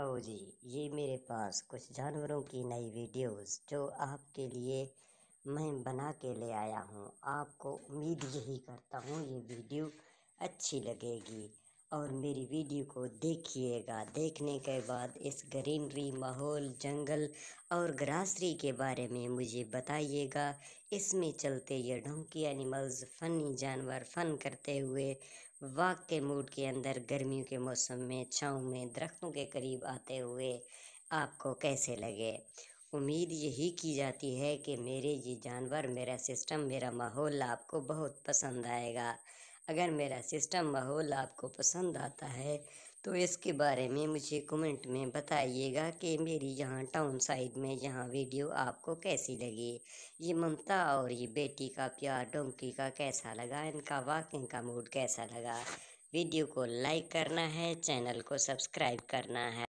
आओ जी ये मेरे पास कुछ जानवरों की नई वीडियोस जो आपके लिए मैं बना के ले आया हूँ आपको उम्मीद यही करता हूँ ये वीडियो अच्छी लगेगी और मेरी वीडियो को देखिएगा देखने के बाद इस ग्रीनरी माहौल जंगल और ग्रासरी के बारे में मुझे बताइएगा इसमें चलते ये ढोंकी एनिमल्स फ़नी जानवर फ़न करते हुए वाक के मूड के अंदर गर्मियों के मौसम में छाँव में दरख्तों के करीब आते हुए आपको कैसे लगे उम्मीद यही की जाती है कि मेरे ये जानवर मेरा सिस्टम मेरा माहौल आपको बहुत पसंद आएगा अगर मेरा सिस्टम माहौल आपको पसंद आता है तो इसके बारे में मुझे कमेंट में बताइएगा कि मेरी यहाँ टाउन साइड में यहाँ वीडियो आपको कैसी लगी ये ममता और ये बेटी का प्यार डोंकी का कैसा लगा इनका वॉकिंग का मूड कैसा लगा वीडियो को लाइक करना है चैनल को सब्सक्राइब करना है